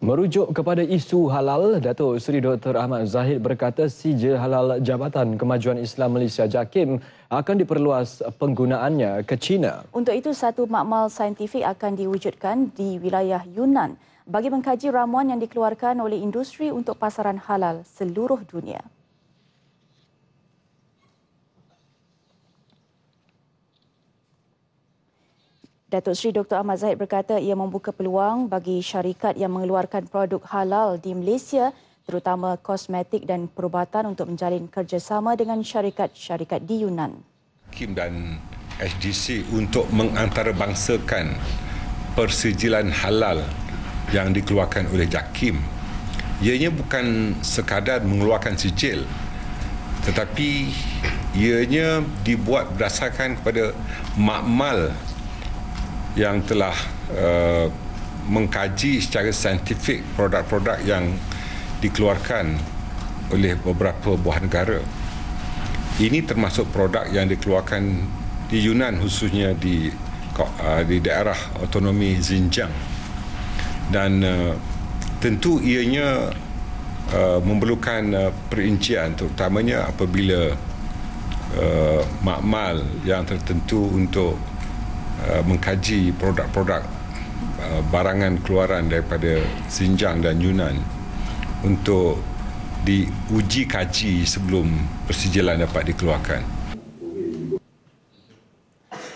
Merujuk kepada isu halal, Datuk Seri Dr. Ahmad Zahid berkata sijil halal Jabatan Kemajuan Islam Malaysia JAKIM akan diperluas penggunaannya ke China. Untuk itu, satu makmal saintifik akan diwujudkan di wilayah Yunnan bagi mengkaji ramuan yang dikeluarkan oleh industri untuk pasaran halal seluruh dunia. Datuk Seri Dr. Ahmad Zahid berkata ia membuka peluang bagi syarikat yang mengeluarkan produk halal di Malaysia terutama kosmetik dan perubatan untuk menjalin kerjasama dengan syarikat-syarikat di Yunan. Kim dan SDC untuk mengantarabangsakan persijilan halal yang dikeluarkan oleh JAKIM. Ianya bukan sekadar mengeluarkan sijil tetapi ianya dibuat berdasarkan kepada makmal yang telah uh, mengkaji secara saintifik produk-produk yang dikeluarkan oleh beberapa buah negara. Ini termasuk produk yang dikeluarkan di Yunan khususnya di uh, di daerah otonomi Xinjiang. Dan uh, tentu ianya uh, memerlukan uh, perincian terutamanya apabila uh, makmal yang tertentu untuk Uh, mengkaji produk-produk uh, barangan keluaran daripada Xinjiang dan Yunan untuk diuji kaji sebelum persijilan dapat dikeluarkan.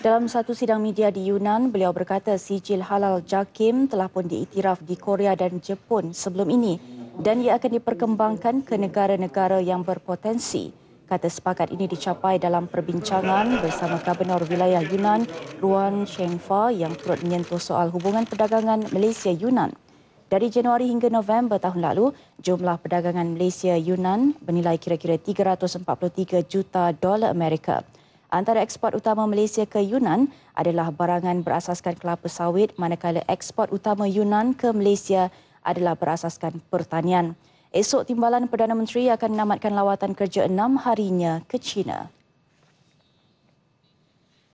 Dalam satu sidang media di Yunan, beliau berkata sijil halal Jakim telah pun diiktiraf di Korea dan Jepun sebelum ini dan ia akan diperkembangkan ke negara-negara yang berpotensi kata sepakat ini dicapai dalam perbincangan bersama Gubernur Wilayah Yunan Ruan Chengfa yang turut menyentuh soal hubungan perdagangan Malaysia-Yunan. Dari Januari hingga November tahun lalu, jumlah perdagangan Malaysia-Yunan bernilai kira-kira 343 juta dolar Amerika. Antara ekspor utama Malaysia ke Yunan adalah barangan berasaskan kelapa sawit manakala ekspor utama Yunan ke Malaysia adalah berasaskan pertanian. Esok timbalan Perdana Menteri akan menamatkan lawatan kerja enam harinya ke China.